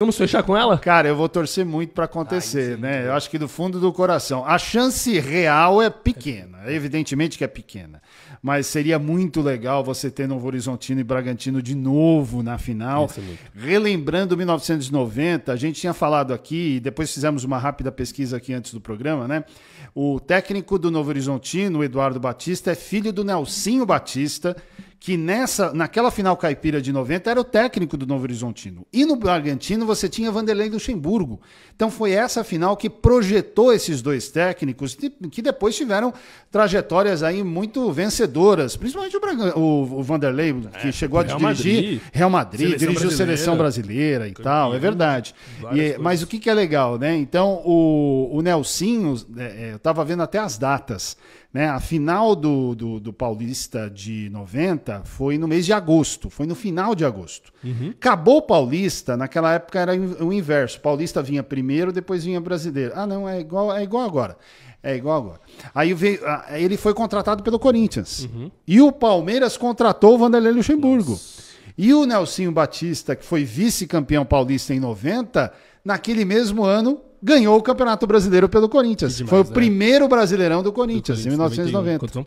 Vamos fechar com ela? Cara, eu vou torcer muito para acontecer, Ai, né? Eu acho que do fundo do coração. A chance real é pequena, evidentemente que é pequena. Mas seria muito legal você ter Novo Horizontino e Bragantino de novo na final. Excelente. Relembrando 1990, a gente tinha falado aqui, e depois fizemos uma rápida pesquisa aqui antes do programa, né? O técnico do Novo Horizontino, Eduardo Batista, é filho do Nelsinho Batista, que nessa, naquela final caipira de 90 era o técnico do Novo Horizontino. E no Bragantino você tinha Vanderlei Luxemburgo. Então foi essa final que projetou esses dois técnicos, que depois tiveram trajetórias aí muito vencedoras, principalmente o, Bragan o, o Vanderlei, que é, chegou a Real dirigir Madrid, Real Madrid, seleção dirigiu Seleção Brasileira e tal, é verdade. E, é, mas o que, que é legal, né? Então o, o Nelsinho, é, é eu estava vendo até as datas, né? A final do, do, do Paulista de 90 foi no mês de agosto, foi no final de agosto. Uhum. Acabou o Paulista, naquela época era o inverso. Paulista vinha primeiro, depois vinha brasileiro. Ah, não, é igual, é igual agora. É igual agora. Aí veio, ele foi contratado pelo Corinthians. Uhum. E o Palmeiras contratou o Vanderlei Luxemburgo. Nossa. E o Nelsinho Batista, que foi vice-campeão paulista em 90, naquele mesmo ano ganhou o Campeonato Brasileiro pelo Corinthians. Demais, foi o né? primeiro brasileirão do Corinthians, do Corinthians em 1990.